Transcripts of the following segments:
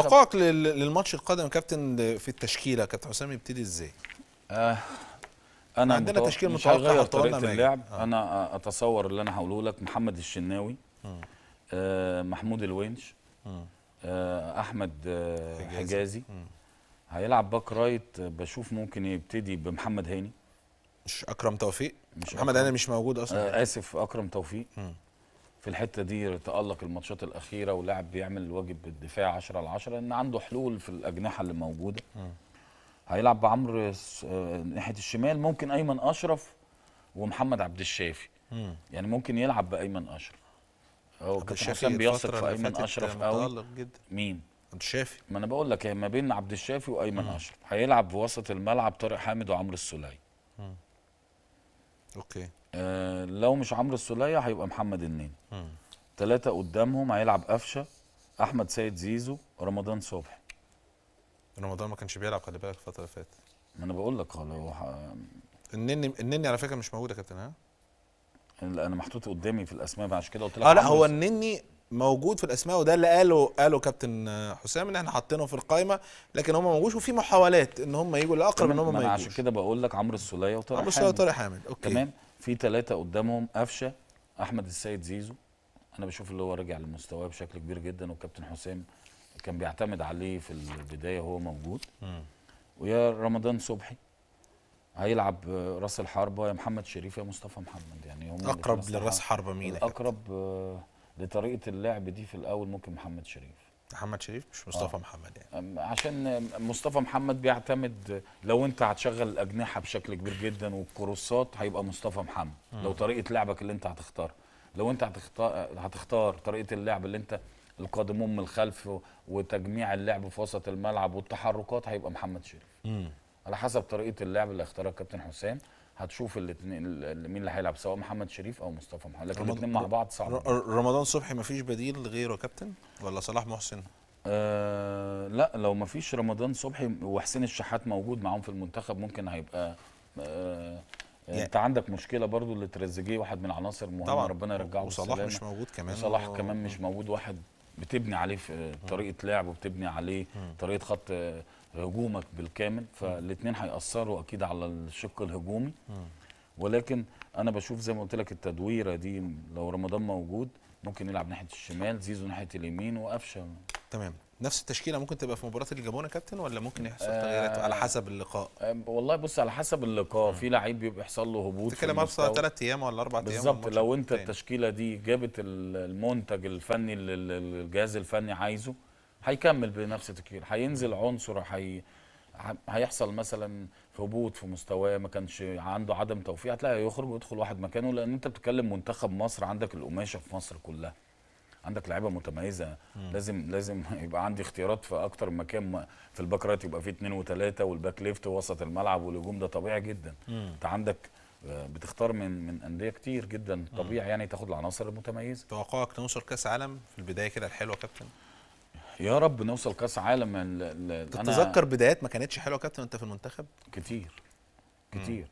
توقعك للماتش القادم كابتن في التشكيله كابتن حسام يبتدي ازاي؟ آه انا عندنا متوقع تشكيل مش هغير طريقه اللعب آه. انا اتصور اللي انا هقوله لك محمد الشناوي آه محمود الونش آه احمد آه حجازي هيلعب باك رايت بشوف ممكن يبتدي بمحمد هاني مش اكرم توفيق مش محمد هاني مش موجود اصلا آه اسف اكرم توفيق مم. في الحته دي تالق الماتشات الاخيره ولاعب بيعمل الواجب بالدفاع 10 على 10 ان عنده حلول في الاجنحه اللي موجوده هيلعب بعمرو آه، ناحيه الشمال ممكن ايمن اشرف ومحمد عبد الشافي يعني ممكن يلعب بايمن اشرف هو حسام بيثق في ايمن اشرف قوي مين عبد الشافي ما انا بقول لك إيه، ما بين عبد الشافي وايمن اشرف هيلعب في وسط الملعب طارق حامد وعمرو السوليه اوكي آه لو مش عمرو السوليه هيبقى محمد النني ثلاثة قدامهم هيلعب قفشة أحمد سيد زيزو رمضان صبحي رمضان ما كانش بيلعب خلي بالك الفترة اللي فاتت ما أنا بقول لك هو النني النني على فكرة مش موجود يا كابتن ها؟ أنا محطوط قدامي في الأسماء عشان كده قلت لك اه لا هو النني موجود في الاسماء وده اللي قاله قاله كابتن حسام ان احنا حاطينه في القائمه لكن هم موجودش وفي محاولات ان هم يجوا لاقرب ان هم ما يجوش عشان كده بقول لك عمرو السوليه وطارق حامد عمرو السوليه وطارق حامد اوكي تمام في ثلاثه قدامهم قفشه احمد السيد زيزو انا بشوف اللي هو رجع لمستواه بشكل كبير جدا وكابتن حسام كان بيعتمد عليه في البدايه وهو موجود ويا رمضان صبحي هيلعب راس الحربه يا محمد شريف يا مصطفى محمد يعني هم اقرب لراس حربه مين اقرب آه، لطريقه اللعب دي في الاول ممكن محمد شريف محمد شريف مش مصطفى آه. محمد يعني عشان مصطفى محمد بيعتمد لو انت هتشغل الاجنحه بشكل كبير جدا والكروسات هيبقى مصطفى محمد م. لو طريقه لعبك اللي انت هتختارها لو انت هتختار هتختار طريقه اللعب اللي انت القادمون من الخلف وتجميع اللعب في وسط الملعب والتحركات هيبقى محمد شريف مم. على حسب طريقه اللعب اللي اختارها الكابتن حسام هتشوف الاثنين مين اللي هيلعب سواء محمد شريف او مصطفى محمد لكن الاثنين مع بعض صعب رمضان صبحي مفيش بديل غيره كابتن ولا صلاح محسن آه لا لو مفيش رمضان صبحي وحسين الشحات موجود معاهم في المنتخب ممكن هيبقى آه يعني انت عندك مشكله برضو اللي تريزيجيه واحد من عناصر مهمه طبعا ربنا يرجعه وصلاح مش موجود كمان وصلاح و... آه. كمان مش موجود واحد بتبني عليه في طريقه لعب وبتبني عليه طريقه خط هجومك بالكامل فالاثنين هيأثروا اكيد على الشق الهجومي ولكن انا بشوف زي ما قلت لك التدويره دي لو رمضان موجود ممكن يلعب ناحيه الشمال زيزو ناحيه اليمين وقفشه تمام نفس التشكيله ممكن تبقى في مباراه الجابون كابتن ولا ممكن يحصل تغييرات آه على حسب اللقاء آه، والله بص على حسب اللقاء في لعيب بيبقى يحصل له هبوط تتكلم مثلا ثلاث ايام ولا اربع ايام بالظبط لو انت التشكيله دي جابت المنتج الفني اللي الجهاز الفني عايزه هيكمل بنفس التشكيل هينزل عنصر هي هيحصل مثلا هبوط في مستواه ما كانش عنده عدم توفيق هتلاقي هيخرج ويدخل واحد مكانه لان انت بتتكلم منتخب مصر عندك القماشه في مصر كلها عندك لعيبه متميزه مم. لازم لازم يبقى عندي اختيارات في اكتر من مكان في الباك رايت يبقى فيه اثنين وثلاثه والباك ليفت وسط الملعب والهجوم ده طبيعي جدا مم. انت عندك آه، بتختار من من انديه كتير جدا طبيعي يعني تاخد العناصر المتميزه توقعك نوصل كاس عالم في البدايه كده الحلوه كابتن يا رب نوصل كاس عالم ل... ل... تتذكر بدايات ما كانتش حلوه كابتن انت في المنتخب كتير كتير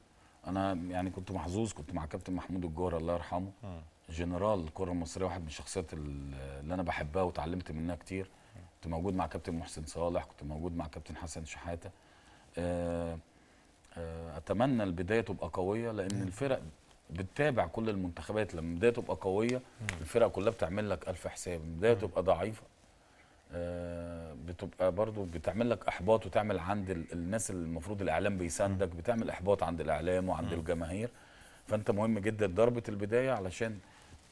مم. انا يعني كنت محظوظ كنت مع كابتن محمود الجوهر الله يرحمه مم. جنرال الكره المصريه واحد من الشخصيات اللي انا بحبها وتعلمت منها كتير كنت موجود مع كابتن محسن صالح كنت موجود مع كابتن حسن شحاته آه، آه، اتمنى البدايه تبقى قويه لان الفرق بتتابع كل المنتخبات لما البدايه تبقى قويه الفرق كلها بتعمل لك الف حساب البدايه تبقى ضعيفه آه، بتبقى برضو بتعمل لك احباط وتعمل عند الناس اللي المفروض الاعلام بيساندك بتعمل احباط عند الاعلام وعند الجماهير فانت مهم جدا ضربه البدايه علشان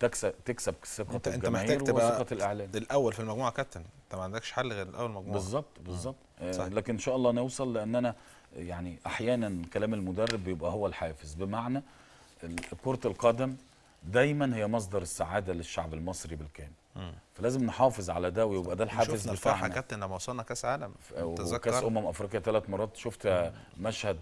تكسب تكسب ثقه انت انت محتاج تبقى الاعلان الاول في المجموعه كابتن انت ما عندكش حل غير الاول مجموعه بالظبط بالظبط آه لكن ان شاء الله نوصل لان انا يعني احيانا كلام المدرب بيبقى هو الحافز بمعنى كره القدم دايما هي مصدر السعاده للشعب المصري بالكامل فلازم نحافظ على ده ويبقى ده الحافز بتاعنا شفنا الفرحه كابتن لما وصلنا كاس عالم وكاس امم افريقيا ثلاث مرات شفت مشهد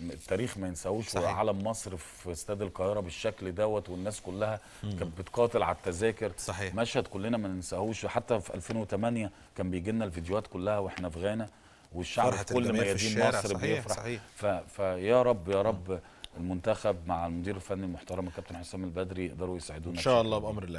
التاريخ آه، ما ينساهوش وعلم مصر في استاد القاهره بالشكل دوت والناس كلها كانت بتقاتل على التذاكر صحيح. مشهد كلنا ما ننساهوش حتى في 2008 كان بيجي لنا الفيديوهات كلها واحنا في غانا والشعب كل كل ميادين مصر صحيح بيفرح صحيح. فيا رب يا رب مم. المنتخب مع المدير الفني المحترم الكابتن حسام البدري يقدروا يساعدونا ان شاء الله بامر الله